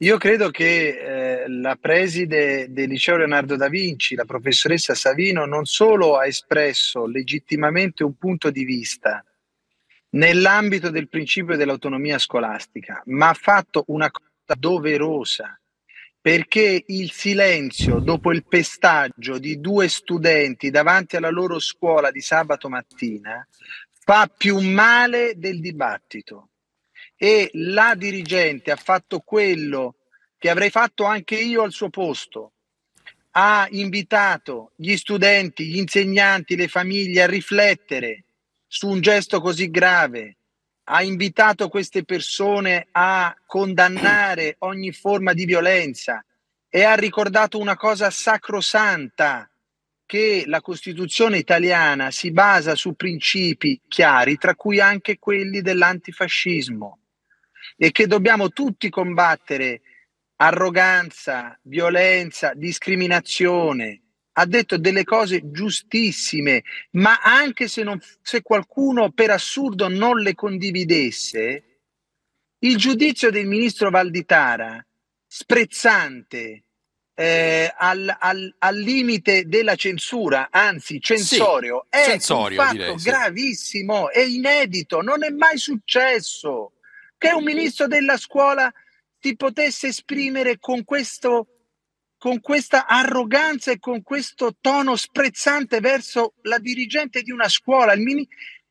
Io credo che eh, la preside del liceo Leonardo da Vinci, la professoressa Savino, non solo ha espresso legittimamente un punto di vista nell'ambito del principio dell'autonomia scolastica, ma ha fatto una cosa doverosa, perché il silenzio dopo il pestaggio di due studenti davanti alla loro scuola di sabato mattina fa più male del dibattito e la dirigente ha fatto quello che avrei fatto anche io al suo posto. Ha invitato gli studenti, gli insegnanti, le famiglie a riflettere su un gesto così grave. Ha invitato queste persone a condannare ogni forma di violenza e ha ricordato una cosa sacrosanta che la Costituzione italiana si basa su principi chiari, tra cui anche quelli dell'antifascismo, e che dobbiamo tutti combattere arroganza, violenza, discriminazione. Ha detto delle cose giustissime, ma anche se, non, se qualcuno per assurdo non le condividesse, il giudizio del ministro Valditara, sprezzante, eh, al, al, al, limite della censura, anzi censorio, sì, è censorio, un fatto direi, sì. gravissimo, è inedito, non è mai successo che un ministro della scuola ti potesse esprimere con, questo, con questa arroganza e con questo tono sprezzante verso la dirigente di una scuola. Il mini-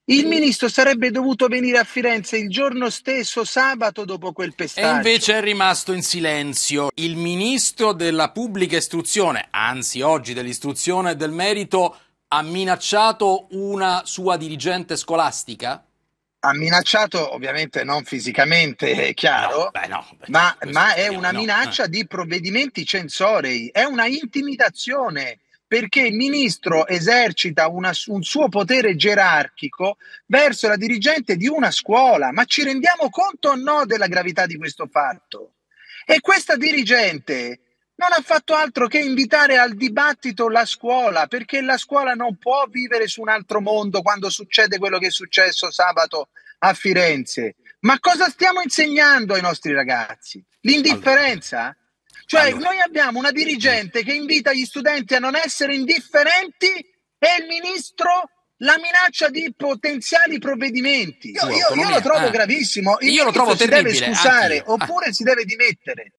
il ministro sarebbe dovuto venire a Firenze il giorno stesso, sabato, dopo quel pestaggio. E invece è rimasto in silenzio. Il ministro della pubblica istruzione, anzi oggi dell'istruzione e del merito, ha minacciato una sua dirigente scolastica? ha minacciato, ovviamente non fisicamente, è chiaro, no, beh, no, ma, ma, è una minaccia no, di provvedimenti censorei, è una intimidazione perché il ministro esercita una, un suo potere gerarchico verso la dirigente di una scuola. Ma ci rendiamo conto o no della gravità di questo fatto? E questa dirigente non ha fatto altro che invitare al dibattito la scuola, perché la scuola non può vivere su un altro mondo quando succede quello che è successo sabato a Firenze. Ma cosa stiamo insegnando ai nostri ragazzi? L'indifferenza? Allora. Cioè allora. noi abbiamo una dirigente che invita gli studenti a non essere indifferenti e il ministro la minaccia di potenziali provvedimenti. Io, io, io lo trovo eh. gravissimo. Il io lo trovo si deve scusare anch'io. oppure ah. si deve dimettere.